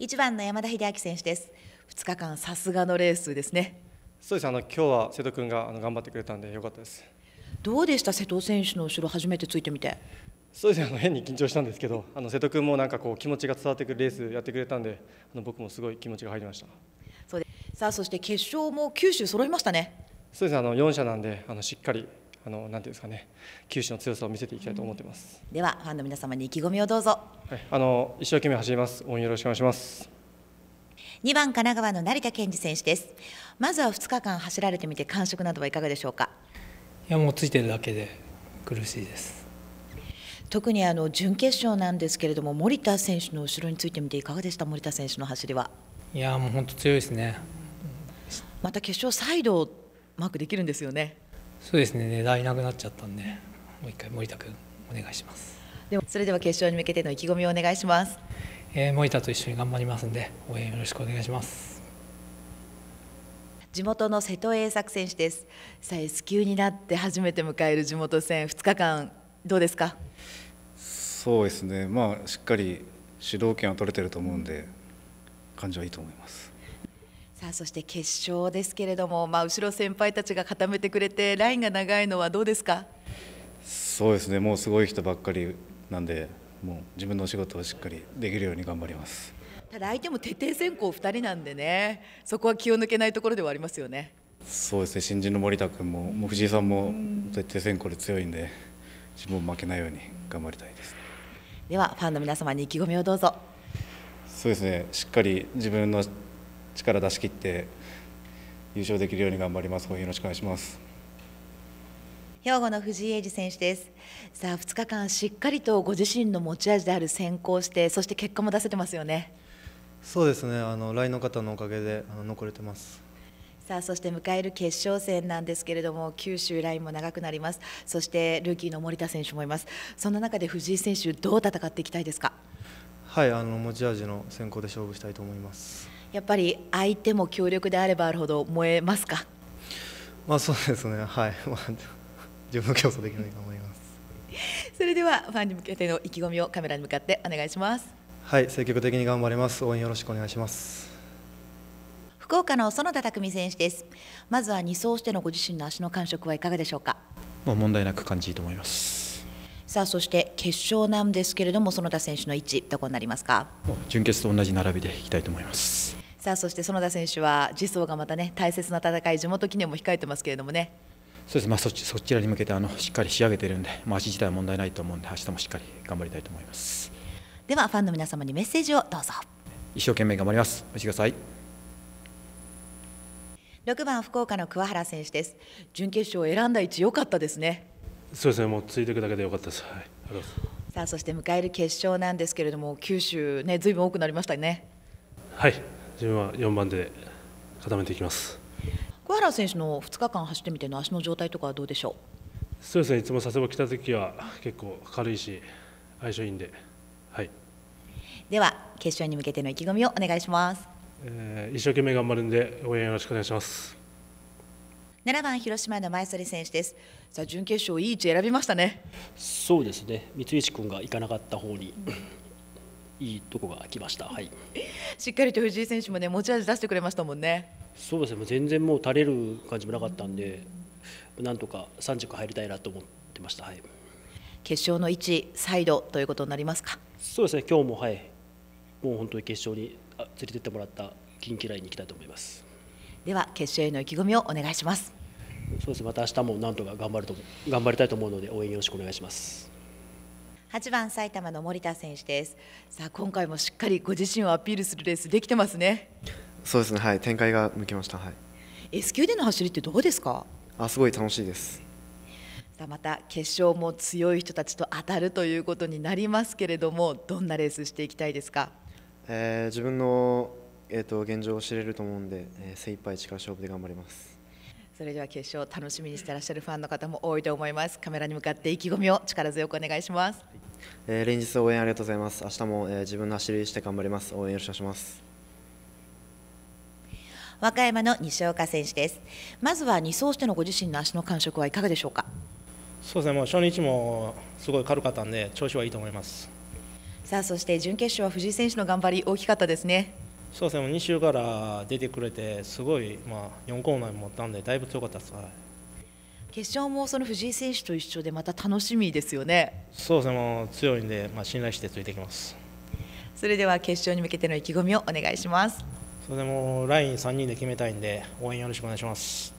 1番の山田秀明選手です。2日間、さすがのレースですね。そうですあの今日は瀬戸君があの頑張ってくれたんで良かったです。どうでした瀬戸選手の後ろ初めてついてみて。そうですねあの変に緊張したんですけどあの瀬戸君もなんかこう気持ちが伝わってくるレースやってくれたんであの僕もすごい気持ちが入りました。そうでさあそして決勝も九州揃いましたね。そうですあの4社なんであのしっかりあのなんていうんですかね、九州の強さを見せていきたいと思ってます。ではファンの皆様に意気込みをどうぞ。はい、あの一生懸命走ります。応援よろしくお願いします。2番神奈川の成田健二選手です。まずは2日間走られてみて感触などはいかがでしょうか。いやもうついてるだけで苦しいです。特にあの準決勝なんですけれども森田選手の後ろについてみていかがでした森田選手の走りは。いやもう本当強いですね。また決勝再度マークできるんですよね。そうですね狙いなくなっちゃったんでもう一回森田君お願いしますでもそれでは決勝に向けての意気込みをお願いします、えー、森田と一緒に頑張りますんで応援よろしくお願いします地元の瀬戸栄作選手ですさあ S 級になって初めて迎える地元戦2日間どうですかそうですねまあしっかり主導権は取れてると思うんで感じはいいと思いますさあそして決勝ですけれども、まあ、後ろ先輩たちが固めてくれてラインが長いのはどうですかそうですねもうすごい人ばっかりなんでもう自分の仕事をしっかりできるように頑張りますただ相手も徹底選考2人なんでねそこは気を抜けないところではありますよねそうですね新人の森田君もも藤井さんも徹底選考で強いんで自分も負けないように頑張りたいですではファンの皆様に意気込みをどうぞそうですねしっかり自分の力出し切って優勝できるように頑張ります。応援よろしくお願いします。兵庫の藤井英二選手ですさあ2日間しっかりとご自身の持ち味である先行してそして結果も出せてますよねそうですねあの来の方のおかげであの残れてますさあそして迎える決勝戦なんですけれども九州ラインも長くなりますそしてルーキーの森田選手もいますそんな中で藤井選手どう戦っていきたいですかはいあの持ち味の先行で勝負したいと思いますやっぱり相手も強力であればあるほど燃えますかまあそうですねはい、まあ、自分の競争できないと思いますそれではファンに向けての意気込みをカメラに向かってお願いしますはい積極的に頑張ります応援よろしくお願いします福岡の園田匠選手ですまずは2走してのご自身の足の感触はいかがでしょうかまあ問題なく感じいいと思いますさあそして決勝なんですけれども園田選手の位置どこになりますか準決と同じ並びでいきたいと思いますさあそして園田選手は次走がまたね大切な戦い地元記念も控えてますけれどもねそうですまあ、そっちそちらに向けてあのしっかり仕上げているんで、まあ、足自体は問題ないと思うんで明日もしっかり頑張りたいと思いますではファンの皆様にメッセージをどうぞ一生懸命頑張りますお待ちください6番福岡の桑原選手です準決勝を選んだ位置良かったですねそうですねもうついていくだけで良かったです、はい、さあそして迎える決勝なんですけれども九州ねずいぶん多くなりましたねはい自分は4番で固めていきます小原選手の2日間走ってみての足の状態とかはどうでしょうそうですねいつも佐世保来た時は結構軽いし相性いいんではいでは決勝に向けての意気込みをお願いします、えー、一生懸命頑張るんで応援よろしくお願いします7番広島の前反選手ですさあ準決勝いい位置選びましたねそうですね三菱君が行かなかった方にいいとこが来ました、はい、しっかりと藤井選手も、ね、持ち味出してくれましたもんね。そうですね全然もう垂れる感じもなかったんで、うん、なんとか3着入りたいなと思ってました、はい、決勝の位置、サイドということになりますかそうですね、今日も、はい、もう本当に決勝に連れてってもらった近畿ラインに行きたいと思いますでは、決勝への意気込みをお願いします。そうですまた明日もなんとか頑張ると頑張りたいと思うので応援よろしくお願いします。8番埼玉の森田選手ですさあ今回もしっかりご自身をアピールするレースできてますねそうですねはい展開が向きましたはい S 級での走りってどうですかあすごい楽しいですさあまた決勝も強い人たちと当たるということになりますけれどもどんなレースしていきたいですか、えー、自分のえーと、と現状を知れると思うんで、えー、精一杯力勝負で頑張ります。それでは決勝楽しみにしてらっしゃるファンの方も多いと思いますカメラに向かって意気込みを力強くお願いします、えー、連日応援ありがとうございます明日も、えー、自分の走りして頑張ります応援よろしくお願いします和歌山の西岡選手ですまずは2走してのご自身の足の感触はいかがでしょうかそうですねもう初日もすごい軽かったんで調子はいいと思いますさあそして準決勝は藤井選手の頑張り大きかったですねそうですね、2周から出てくれて、すごい、まあ、4コーナーに持ったんで、だいぶ強かったです、はい、決勝もその藤井選手と一緒で、また楽しみですよね。そうですね、もう強いんで、まあ、信頼してついてきます。それでは決勝に向けての意気込みをお願いします。それでもライン3人で決めたいんで、応援よろしくお願いします。